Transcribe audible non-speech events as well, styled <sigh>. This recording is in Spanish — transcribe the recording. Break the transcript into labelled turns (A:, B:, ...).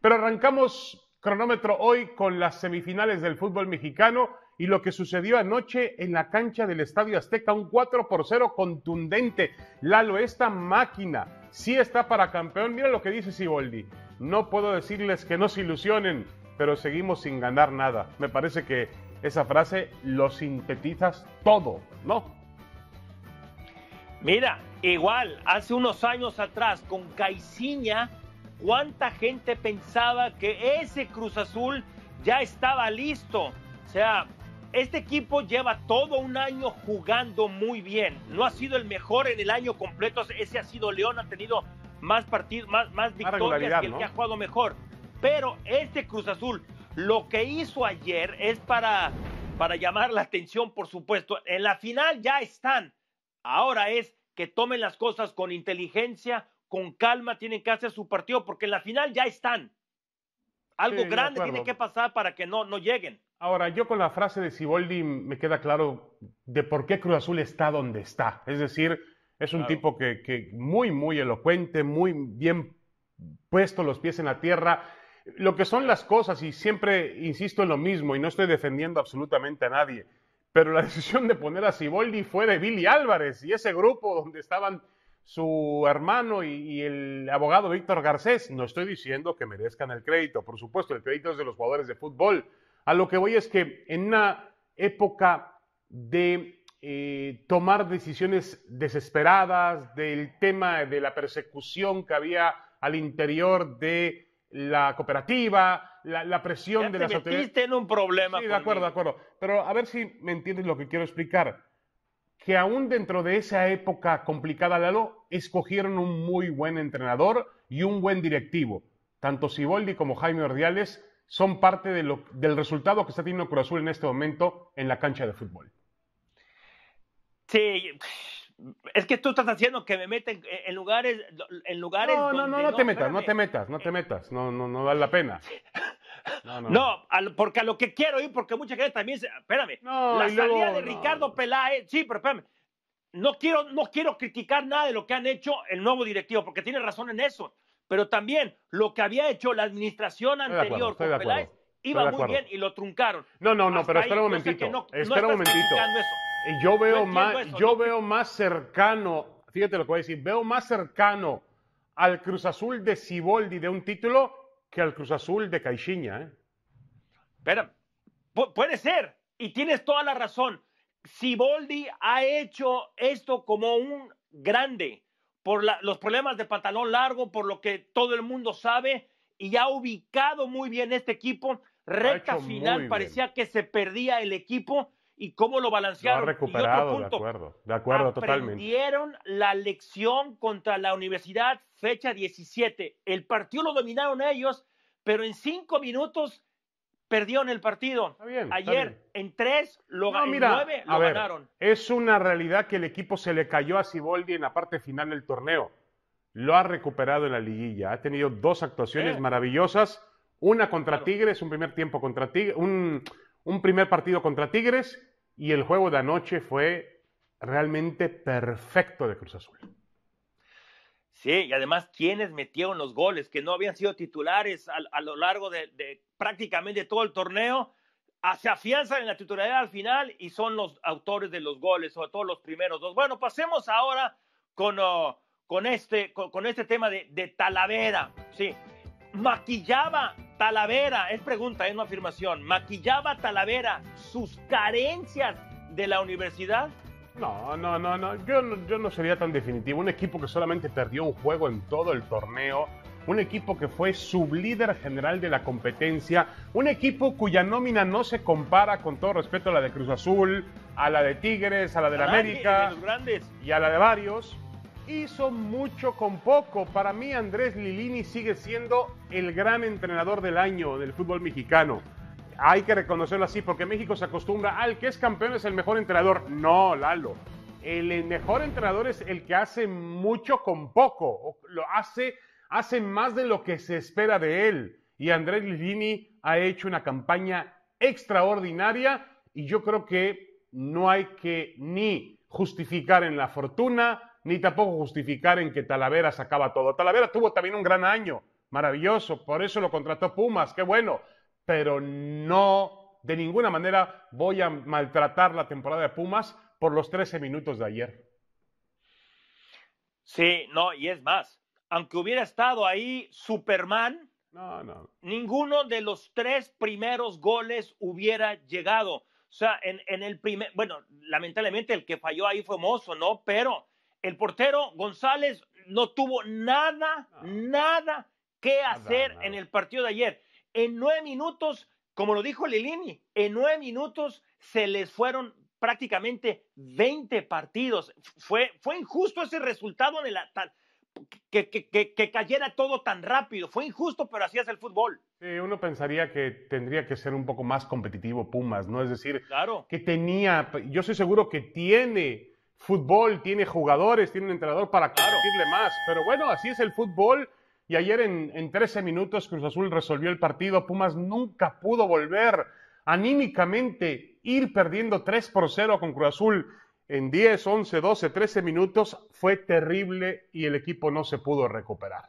A: Pero arrancamos cronómetro hoy con las semifinales del fútbol mexicano y lo que sucedió anoche en la cancha del Estadio Azteca, un 4 por 0 contundente. Lalo, esta máquina sí está para campeón. Mira lo que dice Siboldi. No puedo decirles que no se ilusionen, pero seguimos sin ganar nada. Me parece que esa frase lo sintetizas todo,
B: ¿no? Mira, igual, hace unos años atrás con Caiciña ¿Cuánta gente pensaba que ese Cruz Azul ya estaba listo? O sea, este equipo lleva todo un año jugando muy bien. No ha sido el mejor en el año completo. Ese ha sido León, ha tenido más partidos, más, victorias que el que ha jugado mejor. Pero este Cruz Azul, lo que hizo ayer es para, para llamar la atención, por supuesto. En la final ya están. Ahora es que tomen las cosas con inteligencia, con calma tienen que hacer su partido, porque en la final ya están. Algo grande tiene que pasar para que no, no lleguen.
A: Ahora, yo con la frase de Siboldi me queda claro de por qué Cruz Azul está donde está. Es decir, es un tipo que, que muy, muy elocuente, muy bien puesto los pies en la tierra. Lo que son las cosas, y siempre insisto en lo mismo, y no estoy defendiendo absolutamente a nadie, pero la <laughs> decisión de poner a Siboldi fue de Billy Álvarez y ese grupo donde estaban su hermano y, el abogado Víctor Garcés. No estoy diciendo que merezcan el crédito, por supuesto, el crédito es de los jugadores de fútbol. A lo que voy es que en una época de eh, tomar decisiones desesperadas, del tema de la persecución que había al interior de la cooperativa, la, presión de las autoridades. un problema. Sí, de acuerdo, de acuerdo. Pero a ver si me entiendes lo que quiero explicar que aún dentro de esa época complicada, Lalo, escogieron un muy buen entrenador y un buen directivo. Tanto Siboldi como Jaime Ordiales son parte del resultado que está teniendo Cruz Azul en este momento en la cancha de fútbol.
B: Sí, es que tú estás haciendo que me meten en lugares en lugares no no no, no, te metas no
A: te metas no te metas no no no
B: la pena no, no, no porque a lo que quiero ir, porque mucha gente también Espérame. la salida de Ricardo Peláez. Sí, pero espérame. No quiero, no quiero criticar nada de lo que han hecho el nuevo directivo, porque tiene razón en eso. Pero también lo que había hecho la administración anterior con Peláez iba muy bien y lo truncaron. No, no, no, pero espera un momentito. espera un momentito. yo veo más, yo
A: veo más cercano, fíjate lo que voy a decir, veo más cercano al Cruz Azul de Siboldi de un título que
B: al Cruz Azul de Caixinha. ¿eh? Pero, puede ser, y tienes toda la razón. Siboldi ha hecho esto como un grande por los problemas de pantalón largo, por lo que todo el mundo sabe, y ha ubicado muy bien este equipo. Recta final, parecía que se perdía el equipo y cómo lo balancearon. Lo ha recuperado, de acuerdo, de acuerdo, aprendieron la lección contra la universidad, fecha 17. El partido lo dominaron ellos, pero en cinco minutos perdieron el partido. Está bien, Ayer en tres, lo, en nueve lo ganaron.
A: Es una realidad que el equipo se le cayó a Siboldi en la parte final del torneo. Lo ha recuperado en la liguilla. Ha tenido dos actuaciones maravillosas. Una contra Tigres, un primer tiempo contra Tigres, un un primer partido contra Tigres y el juego de anoche fue realmente perfecto de Cruz Azul.
B: Sí, y además quienes metieron los goles, que no habían sido titulares a, lo largo de, prácticamente todo el torneo, ah, se afianzan en la titularidad al final y son los autores de los goles, sobre todos los primeros dos. Bueno, pasemos ahora oh, este, con, este, tema de, de Talavera. Sí, maquillaba Talavera, es pregunta, es una afirmación. ¿Maquillaba Talavera sus carencias de la universidad?
A: No, no, no, no. Yo, no. sería tan definitivo. Un equipo que solamente perdió un juego en todo el torneo. Un equipo que fue sublíder general de la competencia. Un equipo cuya nómina no se compara, con todo respeto, a la de Cruz Azul, a la de Tigres, a la de la América. Y a la de varios hizo mucho con poco. Para mí Andrés Lilini sigue siendo el gran entrenador del año del fútbol mexicano. Hay que reconocerlo así porque México se acostumbra al que es campeón es el mejor entrenador. No, Lalo. El mejor entrenador es el que hace mucho con poco. Lo hace, hace más de lo que se espera de él. Y Andrés Lilini ha hecho una campaña extraordinaria y yo creo que no hay que ni justificar en la fortuna, ni tampoco justificar en que Talavera sacaba todo. Talavera tuvo también un gran año, maravilloso, por eso lo contrató Pumas, qué bueno, pero no, de ninguna manera voy a maltratar la temporada de Pumas por los 13 minutos de ayer.
B: Sí, no, y es más, aunque hubiera estado ahí Superman, ninguno de los tres primeros goles hubiera llegado. O sea, en, en el primer, bueno, lamentablemente el que falló ahí fue Mozo, ¿no? Pero el portero González no tuvo nada, ah. nada que hacer en el partido de ayer. En nueve minutos, como lo dijo Lilini, en nueve minutos se les fueron prácticamente 20 partidos. Fue, fue injusto ese resultado en el, que, cayera todo tan rápido. Fue injusto, pero así es el fútbol.
A: Sí, uno pensaría que tendría que ser un poco más competitivo Pumas, ¿no? Es decir, que tenía, yo estoy seguro que tiene fútbol, tiene jugadores, tiene un entrenador para decirle más. Pero bueno, así es el fútbol. Y ayer en, en 13 minutos Cruz Azul resolvió el partido. Pumas nunca pudo volver anímicamente ir perdiendo 3 por 0 con Cruz Azul en 10, 11, 12, 13 minutos fue terrible y el equipo no se pudo recuperar.